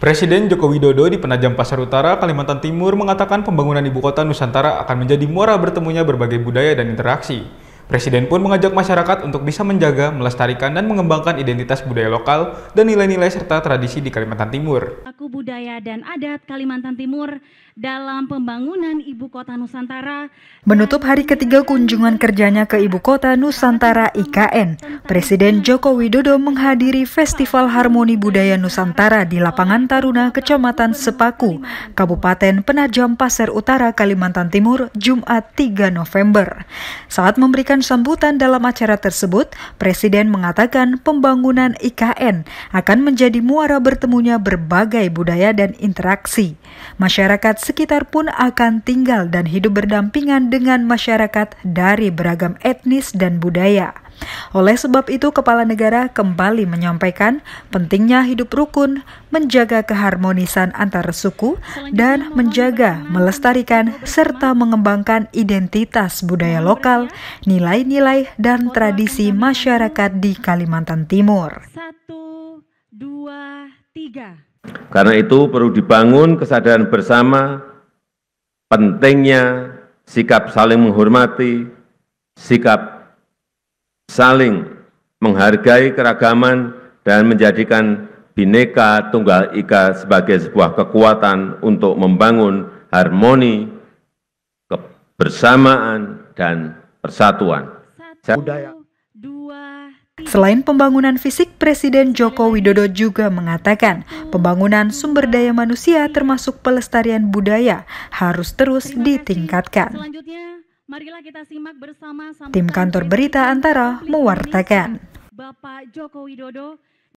Presiden Joko Widodo di Penajam Pasar Utara, Kalimantan Timur mengatakan pembangunan ibu kota Nusantara akan menjadi muara bertemunya berbagai budaya dan interaksi. Presiden pun mengajak masyarakat untuk bisa menjaga, melestarikan, dan mengembangkan identitas budaya lokal dan nilai-nilai serta tradisi di Kalimantan Timur. Aku budaya dan adat Kalimantan Timur dalam pembangunan Ibu Kota Nusantara. Menutup hari ketiga kunjungan kerjanya ke Ibu Kota Nusantara IKN, Presiden Joko Widodo menghadiri Festival Harmoni Budaya Nusantara di lapangan Taruna Kecamatan Sepaku, Kabupaten Penajam Pasir Utara, Kalimantan Timur, Jumat 3 November. Saat memberikan memberikan sambutan dalam acara tersebut, Presiden mengatakan pembangunan IKN akan menjadi muara bertemunya berbagai budaya dan interaksi. Masyarakat sekitar pun akan tinggal dan hidup berdampingan dengan masyarakat dari beragam etnis dan budaya. Oleh sebab itu, kepala negara kembali menyampaikan pentingnya hidup rukun, menjaga keharmonisan antar suku, dan menjaga, melestarikan, serta mengembangkan identitas budaya lokal, nilai-nilai, dan tradisi masyarakat di Kalimantan Timur. Satu, dua, tiga. Karena itu perlu dibangun kesadaran bersama pentingnya sikap saling menghormati, sikap saling menghargai keragaman dan menjadikan Bhinneka Tunggal Ika sebagai sebuah kekuatan untuk membangun harmoni, kebersamaan, dan persatuan. Selain pembangunan fisik, Presiden Joko Widodo juga mengatakan pembangunan sumber daya manusia termasuk pelestarian budaya harus terus ditingkatkan. Marilah kita simak bersama Tim Kantor Berita Antara mewartakan. Bapak Joko Widodo